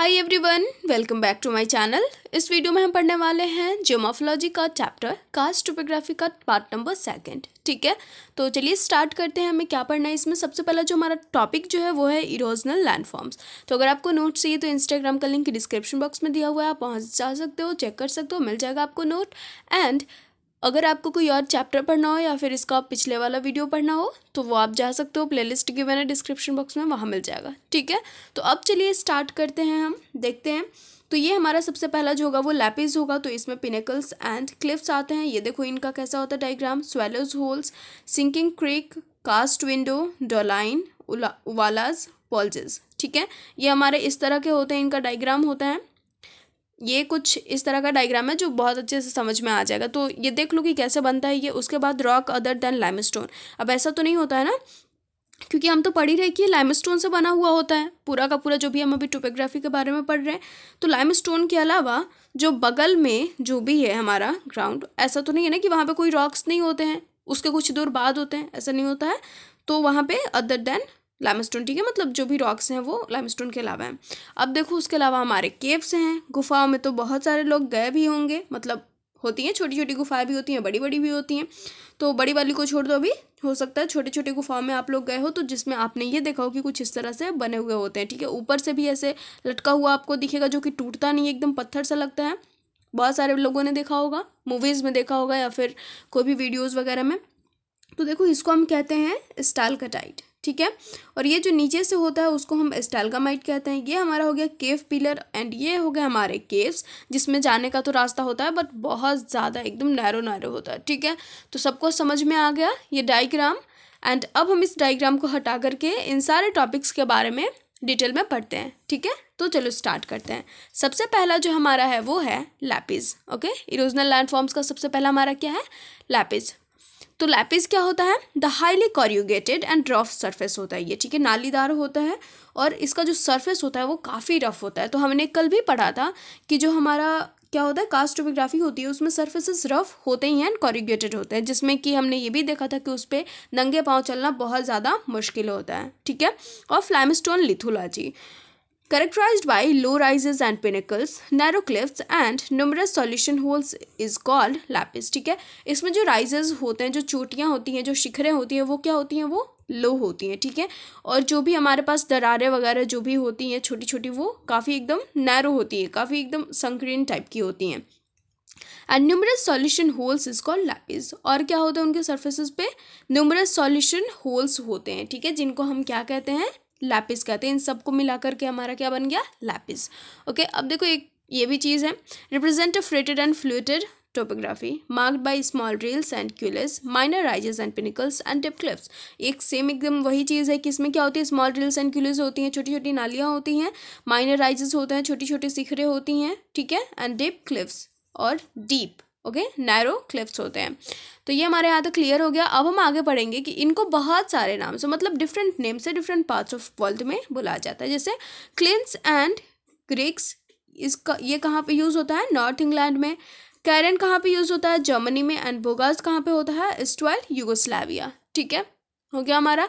Hi everyone welcome back to my channel इस video में हम पढ़ने वाले हैं ज्योमोफोलॉजी का चैप्टर कास्ट टोपोग्राफी का पार्ट नंबर सेकंड ठीक है तो चलिए स्टार्ट करते हैं हमें क्या पढ़ना है इसमें सबसे पहला जो हमारा टॉपिक जो है वो है इरोजनल लैंडफॉर्म्स तो अगर आपको नोट चाहिए तो इंस्टाग्राम का लिंक डिस्क्रिप्शन बॉक्स में दिया हुआ है आप वहाँ जा सकते हो चेक कर सकते हो मिल जाएगा आपको नोट एंड अगर आपको कोई और चैप्टर पढ़ना हो या फिर इसका पिछले वाला वीडियो पढ़ना हो तो वो आप जा सकते हो प्लेलिस्ट की मैंने डिस्क्रिप्शन बॉक्स में वहाँ मिल जाएगा ठीक है तो अब चलिए स्टार्ट करते हैं हम देखते हैं तो ये हमारा सबसे पहला जो होगा वो लैपिस होगा तो इसमें पिनेकल्स एंड क्लिप्स आते हैं ये देखो इनका कैसा होता है diagram swallow holes sinking creek karst window doline uvalas poljes ठीक है ये हमारे इस तरह के होते हैं इनका डाइग्राम होता है ये कुछ इस तरह का डायग्राम है जो बहुत अच्छे से समझ में आ जाएगा तो ये देख लो कि कैसे बनता है ये उसके बाद रॉक अदर देन लाइमस्टोन अब ऐसा तो नहीं होता है ना क्योंकि हम तो पढ़ ही रहे कि लाइमस्टोन से बना हुआ होता है पूरा का पूरा जो भी हम अभी टोपोग्राफी के बारे में पढ़ रहे हैं तो लाइमस्टोन के अलावा जो बगल में जो भी है हमारा ग्राउंड ऐसा तो नहीं है ना कि वहाँ पर कोई रॉक्स नहीं होते हैं उसके कुछ दूर बाद होते हैं ऐसा नहीं होता है तो वहाँ पे अदर देन लाइमस्टोन ठीक है मतलब जो भी रॉक्स हैं वो लाइमस्टोन के अलावा हैं अब देखो उसके अलावा हमारे केव्स हैं गुफाओं में तो बहुत सारे लोग गए भी होंगे मतलब होती हैं छोटी छोटी गुफाएं भी होती हैं बड़ी बड़ी भी होती हैं तो बड़ी वाली को छोड़ दो अभी हो सकता है छोटे छोटे गुफाओं में आप लोग गए हो तो जिसमें आपने ये देखा हो कि कुछ इस तरह से बने हुए होते हैं ठीक है ऊपर से भी ऐसे लटका हुआ आपको दिखेगा जो कि टूटता नहीं एकदम पत्थर सा लगता है बहुत सारे लोगों ने देखा होगा मूवीज़ में देखा होगा या फिर कोई भी वीडियोज़ वगैरह में तो देखो इसको हम कहते हैं स्टाइल कटाइट ठीक है और ये जो नीचे से होता है उसको हम स्टैल्गामाइट कहते हैं ये हमारा हो गया केव पिलर एंड ये हो गया हमारे केव्स जिसमें जाने का तो रास्ता होता है बट बहुत ज़्यादा एकदम नैरो नैरो होता है ठीक है तो सबको समझ में आ गया ये डाइग्राम एंड अब हम इस डाइग्राम को हटा करके इन सारे टॉपिक्स के बारे में डिटेल में पढ़ते हैं ठीक है तो चलो स्टार्ट करते हैं सबसे पहला जो हमारा है वो है लैपिस ओके इरोजनल लैंडफॉर्म्स का सबसे पहला हमारा क्या है लैपिस तो लैपिस क्या होता है the highly corrugated and rough surface होता है ये ठीक है नालीदार होता है और इसका जो सरफेस होता है वो काफ़ी रफ होता है तो हमने कल भी पढ़ा था कि जो हमारा क्या होता है कास्ट टोपोग्राफी होती है उसमें सर्फेसिस रफ होते ही हैं एंड कॉरिगेटेड होते हैं जिसमें कि हमने ये भी देखा था कि उस पर नंगे पाँव चलना बहुत ज़्यादा मुश्किल होता है ठीक है और limestone lithology characterized by low rises and pinnacles, narrow cliffs and numerous solution holes is called lapis ठीक है इसमें जो rises होते हैं जो चोटियाँ होती हैं जो शिखरें होती हैं वो क्या होती हैं वो लो होती हैं ठीक है और जो भी हमारे पास दरारें वगैरह जो भी होती हैं छोटी छोटी वो काफ़ी एकदम नैरो होती है काफ़ी एकदम संकीर्ण टाइप की होती हैं and numerous solution holes is called lapies और क्या होता है उनके सर्फेसिस पे न्यूमरस सॉल्यूशन होल्स होते हैं ठीक है जिनको हम क्या कहते हैं लैपिस कहते हैं इन सबको मिला करके हमारा क्या बन गया लैपिस ओके अब देखो एक ये भी चीज़ है represent fretted and fluted topography marked by small rills and gullies minor rises and pinnacles and deep clips एक सेम एकदम वही चीज़ है कि इसमें क्या होती है स्मॉल रील्स एंड क्यूलेस होती हैं छोटी छोटी नालियाँ होती हैं माइनर राइजेस होते हैं छोटी छोटी सिखरे होती हैं ठीक है एंड डिप क्लिप्स और डीप ओके नैरो क्लिप्स होते हैं तो ये हमारे यहाँ तक तो क्लियर हो गया अब हम आगे पढ़ेंगे कि इनको बहुत सारे नाम मतलब से मतलब डिफरेंट नेम से डिफरेंट पार्ट्स ऑफ वर्ल्ड में बुलाया जाता है जैसे क्लिंस एंड ग्रिक्स इसका ये कहाँ पे यूज़ होता है नॉर्थ इंग्लैंड में कैरन कहाँ पे यूज़ होता है जर्मनी में एंड बोगास कहाँ पे होता है इस्टवाइल यूगोस्लाविया ठीक है हो गया हमारा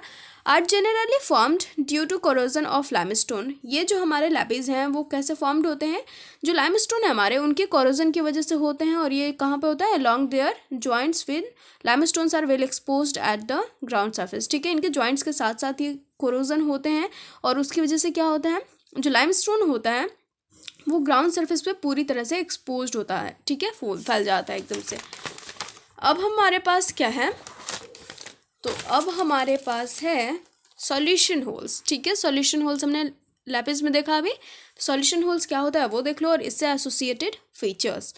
are generally formed due to corrosion of limestone ये जो हमारे लैपिज़ हैं वो कैसे फॉर्म्ड होते हैं जो लाइमस्टोन है हमारे उनके कोरोजन की वजह से होते हैं और ये कहाँ पे होता है along their joints with limestones are well exposed at the ground surface ठीक है इनके जॉइंट्स के साथ साथ ये कोरोजन होते हैं और उसकी वजह से क्या होता है जो लाइम होता है वो ग्राउंड सर्फेस पर पूरी तरह से एक्सपोज होता है ठीक है फैल जाता है एकदम से अब हमारे पास क्या है तो अब हमारे पास है सॉल्यूशन होल्स ठीक है सॉल्यूशन होल्स हमने लैपिस में देखा अभी सॉल्यूशन होल्स क्या होता है वो देख लो और इससे associated features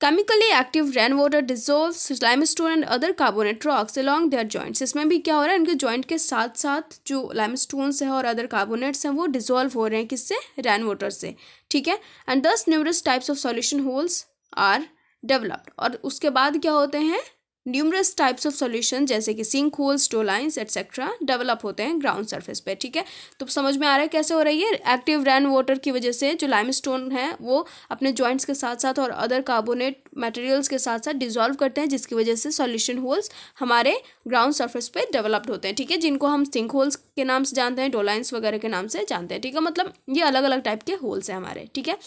chemically active rain water dissolve limestone and other carbonate rocks along their joints इसमें भी क्या हो रहा है इनके जॉइंट के साथ साथ जो लाइम हैं और अदर कार्बोनेट्स हैं वो डिजोल्व हो रहे हैं किससे रेन वाटर से ठीक है and thus numerous types of solution holes are developed और उसके बाद क्या होते हैं न्यूमरस टाइप्स ऑफ सोल्यूशन जैसे कि sink holes dolines etcetera develop होते हैं ग्राउंड सर्फेस पे ठीक है तो समझ में आ रहा है कैसे हो रही है एक्टिव रैन वाटर की वजह से जो लाइम स्टोन है वो अपने जॉइंट्स के साथ साथ और अदर कार्बोनेट मटेरियल्स के साथ साथ डिजॉल्व करते हैं जिसकी वजह से सोल्यूशन होल्स हमारे ग्राउंड सर्फेस पर डेवलप्ड होते हैं ठीक है जिनको हम सिंक होल्स के नाम से जानते हैं डोलाइंस वगैरह के नाम से जानते हैं ठीक है मतलब ये अलग अलग टाइप के होल्स हैं हमारे ठीक है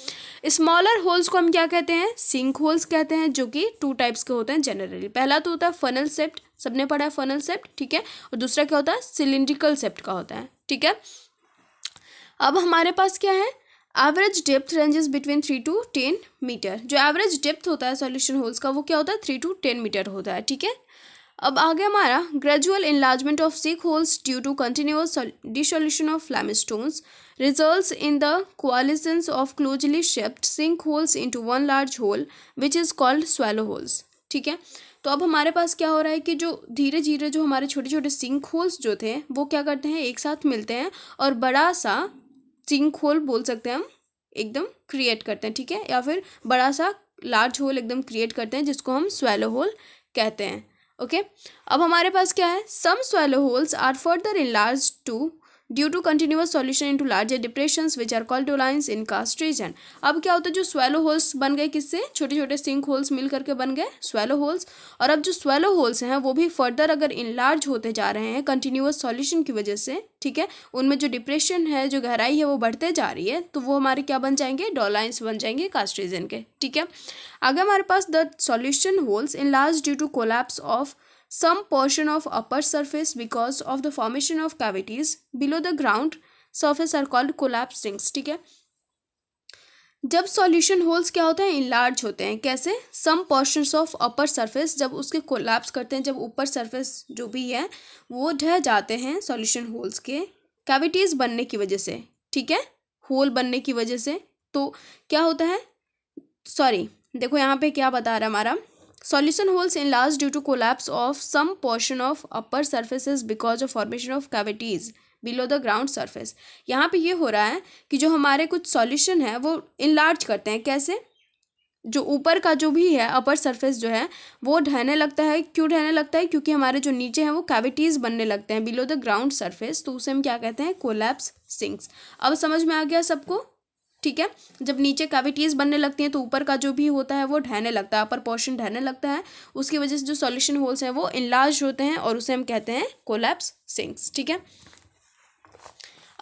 स्मॉलर होल्स को हम क्या कहते हैं सिंक होल्स कहते हैं जो कि टू टाइप्स के होते हैं जनरली पहला तो होता है फनल सेप्ट सबने पढ़ा है फनल सेप्ट ठीक है और दूसरा क्या होता है सिलिंड्रिकल सेप्ट का होता है ठीक है अब हमारे पास क्या है average depth ranges between three to ten metre जो एवरेज डेप्थ होता है सोल्यूशन होल्स का वो क्या होता है थ्री टू टेन मीटर होता है ठीक है अब आगे हमारा gradual enlargement of sink holes due to continuous dissolution of limestone results in the coalescence of closely spaced sink holes into one large hole which is called swallow holes ठीक है तो अब हमारे पास क्या हो रहा है कि जो धीरे धीरे जो हमारे छोटे छोटे सिंक होल्स जो थे वो क्या करते हैं एक साथ मिलते हैं और बड़ा सा सिंक होल बोल सकते हैं हम एकदम क्रिएट करते हैं ठीक है या फिर बड़ा सा लार्ज होल एकदम क्रिएट करते हैं जिसको हम स्वेलो होल कहते हैं ओके okay? अब हमारे पास क्या है some swallow holes are further enlarged to due to continuous solution into larger depression which are called dolines in karst region अब क्या होता है जो स्वेलो होल्स बन गए किससे छोटे छोटे सिंक होल्स मिल करके बन गए स्वेलो होल्स और अब जो स्वेलो होल्स हैं वो भी फर्दर अगर इनलार्ज होते जा रहे हैं कंटिन्यूस सॉल्यूशन की वजह से ठीक है उनमें जो डिप्रेशन है जो गहराई है वो बढ़ते जा रही है तो वो हमारे क्या बन जाएंगे डॉलाइंस बन जाएंगे कास्ट रीजन के ठीक है अगर हमारे पास the solution holes enlarge due to collapse of some portion of upper surface because of the formation of cavities below the ground surface are called collapsed sinks ठीक है जब सॉल्यूशन होल्स क्या होते हैं इनलार्ज होते हैं कैसे some portions of upper surface जब उसके कोलैप्स करते हैं जब ऊपर सरफेस जो भी है वो ढह जाते हैं सॉल्यूशन होल्स के कैविटीज़ बनने की वजह से ठीक है होल बनने की वजह से तो क्या होता है सॉरी देखो यहाँ पे क्या बता रहा है हमारा Solution holes enlarge due to collapse of some portion of upper surfaces because of formation of cavities below the ground surface यहाँ पे ये हो रहा है कि जो हमारे कुछ सॉल्यूशन है वो इनलार्ज करते हैं कैसे जो ऊपर का जो भी है अपर सरफेस जो है वो ढहने लगता है क्यों ढहने लगता है क्योंकि हमारे जो नीचे हैं वो कैविटीज़ बनने लगते हैं बिलो द ग्राउंड सरफेस तो उसे हम क्या कहते हैं कोलैप्स सिंक्स अब समझ में आ गया सबको ठीक है जब नीचे कैविटीज़ बनने लगती हैं तो ऊपर का जो भी होता है वो ढहने लगता है अपर पोर्शन ढहने लगता है उसकी वजह से जो सॉल्यूशन होल्स हैं वो इनलार्ज होते हैं और उसे हम कहते हैं कोलैप्स सिंक्स ठीक है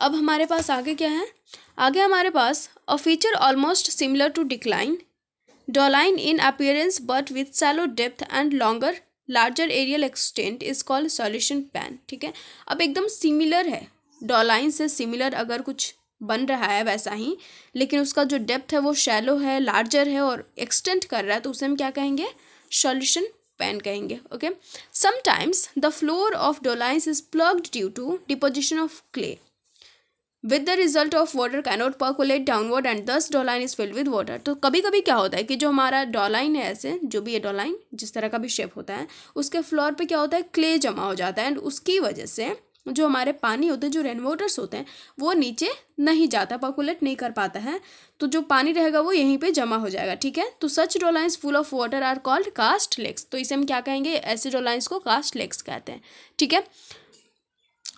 अब हमारे पास आगे क्या है आगे हमारे पास a feature almost similar to decline doline in appearance but with shallow depth and longer larger areal extent is called solution pan ठीक है अब एकदम सिमिलर है डोलाइन से सिमिलर अगर कुछ बन रहा है वैसा ही लेकिन उसका जो डेप्थ है वो शैलो है लार्जर है और एक्सटेंड कर रहा है तो उसे हम क्या कहेंगे सॉल्यूशन पैन कहेंगे okay sometimes the floor of dolines is plugged due to deposition of clay with the result of water cannot percolate downward and thus doline is filled with water तो कभी कभी क्या होता है कि जो हमारा डोलाइन है ऐसे जो भी ये डोलाइन जिस तरह का भी शेप होता है उसके फ्लोर पे क्या होता है क्ले जमा हो जाता है एंड उसकी वजह से जो हमारे पानी होते हैं जो रेन वाटर्स होते हैं वो नीचे नहीं जाता पॉकुलेट नहीं कर पाता है तो जो पानी रहेगा वो यहीं पे जमा हो जाएगा ठीक है तो such dolines full of water are called karst lakes तो इसे हम क्या कहेंगे ऐसे डोलाइंस को कास्ट लेक्स कहते हैं ठीक है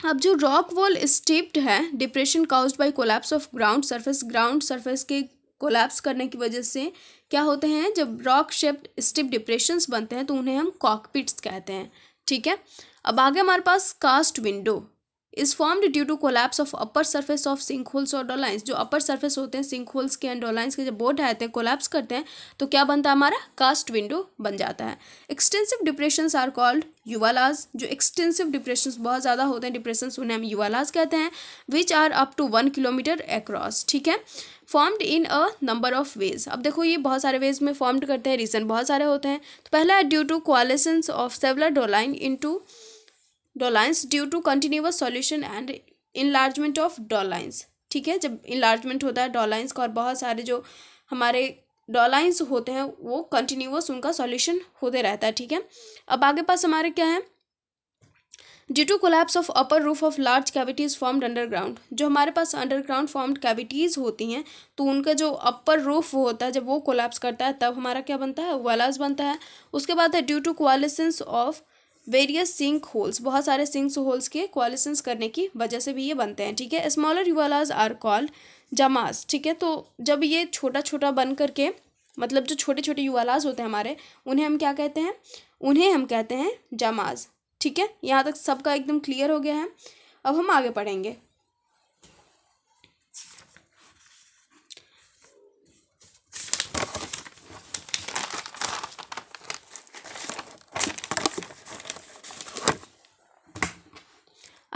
अब जो रॉक वॉल स्टिप्ड है depression caused by collapse of ground surface ground surface के कोलैप्स करने की वजह से क्या होते हैं जब रॉक शेप्ड स्टिप डिप्रेशंस बनते हैं तो उन्हें हम कॉकपिट्स कहते हैं ठीक है अब आगे हमारे पास karst window is formed due to collapse of upper surface of sink holes और डोलाइंस जो अपर सर्फेस होते हैं सिंक होल्स के एंड डोलाइंस के जब बोट आते हैं कोलैप्स करते हैं तो क्या बनता है हमारा कास्ट विंडो बन जाता है extensive depression are called uvalas जो एक्सटेंसिव डिप्रेशन बहुत ज़्यादा होते हैं डिप्रेशन उन्हें हम युवालाज कहते हैं which are up to one kilometre across ठीक है formed in a number of ways अब देखो ये बहुत सारे वेज में फॉर्म्ड करते हैं रीज़न बहुत सारे होते हैं तो पहला है due to coalescence of several doline into dolines due to continuous solution and enlargement of dolines ठीक है जब इनलार्जमेंट होता है डॉलाइंस का और बहुत सारे जो हमारे डॉलाइंस होते हैं वो कंटिन्यूस उनका सॉल्यूशन होते रहता है ठीक है अब आगे पास हमारे क्या है due to collapse of upper roof of large cavities formed underground जो हमारे पास अंडरग्राउंड फॉर्म्ड कैविटीज़ होती हैं तो उनका जो अपर रूफ होता है जब वो कोलैप्स करता है तब हमारा क्या बनता है वेलाज बनता है उसके बाद है due to coalescence of various sink holes बहुत सारे सिंक होल्स के क्वालिशंस करने की वजह से भी ये बनते हैं ठीक है स्मॉलर यूवालाज आर कॉल्ड जमास ठीक है तो जब ये छोटा छोटा बन करके मतलब जो छोटे छोटे यूवालाज होते हैं हमारे उन्हें हम क्या कहते हैं उन्हें हम कहते हैं जमाज ठीक है यहाँ तक सबका एकदम क्लियर हो गया है अब हम आगे पढ़ेंगे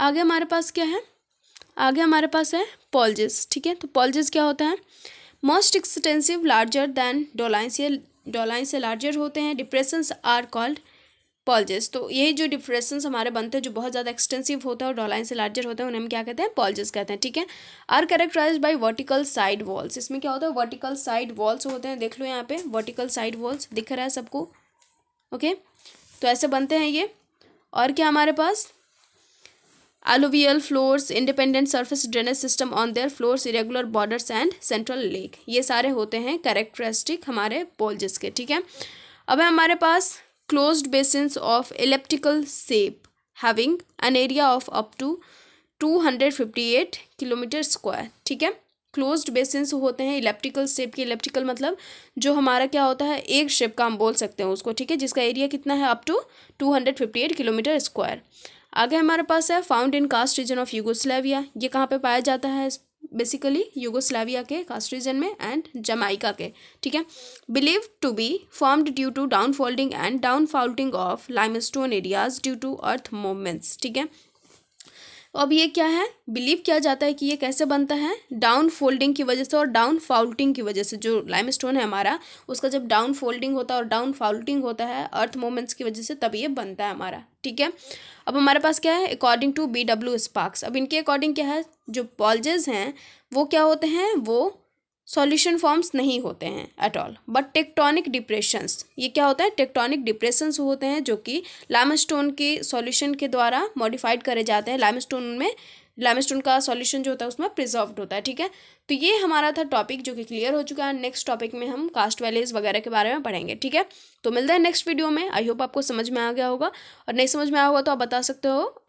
आगे हमारे पास क्या है आगे हमारे पास है पॉलजिस ठीक है तो पॉलजिस क्या होता है most extensive larger than dolines ये डोलाइंस से लार्जर होते हैं डिप्रेशंस आर कॉल्ड पॉलजेस तो ये जो डिप्रेशंस हमारे बनते हैं जो बहुत ज़्यादा एक्सटेंसिव होता है और डोलाइंस से लार्जर होते हैं उन्हें हम क्या कहते हैं पॉलजेस कहते हैं ठीक है are characterize by vertical side walls इसमें क्या होता है वर्टिकल साइड वॉल्स होते हैं देख लो यहाँ पे वर्टिकल साइड वॉल्स दिख रहा है सबको ओके तो ऐसे बनते हैं ये और क्या हमारे पास alluvial floors independent surface drainage system on their floors irregular borders and central lake ये सारे होते हैं करेक्टरिस्टिक हमारे पोलजिस के ठीक है अब है हमारे पास close basins of elliptical shape having an area of up to two hundred fifty eight kilometre square ठीक है क्लोज बेसिन्स होते हैं इलेप्टिकल सेप के इलेप्टिकल मतलब जो हमारा क्या होता है एक शेप का हम बोल सकते हैं उसको ठीक है जिसका एरिया कितना है up to two hundred fifty eight kilometre square आगे हमारे पास है found in karst region of Yugoslavia ये कहाँ पे पाया जाता है बेसिकली यूगोस्लाविया के कास्ट रीजन में एंड जमाइका के ठीक है believe to be formed due to down folding and down faulting of limestone areas due to earth movements ठीक है तो अब ये क्या है बिलीव किया जाता है कि ये कैसे बनता है डाउन फोल्डिंग की वजह से और डाउन फाउल्टिंग की वजह से जो लाइम स्टोन है हमारा उसका जब डाउन फोल्डिंग होता है और डाउन फाउल्टिंग होता है अर्थ मोमेंट्स की वजह से तब ये बनता है हमारा ठीक है अब हमारे पास क्या है according to B W Sparks अब इनके अकॉर्डिंग क्या है जो पॉल्जेज हैं वो क्या होते हैं वो सॉल्यूशन फॉर्म्स नहीं होते हैं at all but tectonic depressions ये क्या होता है टेक्टोनिक डिप्रेशंस होते हैं जो कि लाइमस्टोन के सॉल्यूशन के द्वारा मॉडिफाइड करे जाते हैं लाइमस्टोन में लाइमस्टोन का सॉल्यूशन जो होता है उसमें प्रिजर्व्ड होता है ठीक है तो ये हमारा था टॉपिक जो कि क्लियर हो चुका है नेक्स्ट टॉपिक में हम कास्ट वैल्यूज वगैरह के बारे में पढ़ेंगे ठीक है तो मिलता है नेक्स्ट वीडियो में आई होप आपको समझ में आ गया होगा और नहीं समझ में आया होगा तो आप बता सकते हो